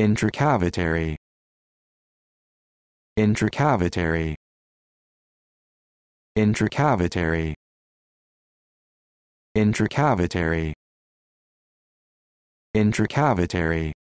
intracavitary intracavitary intracavitary intracavitary intracavitary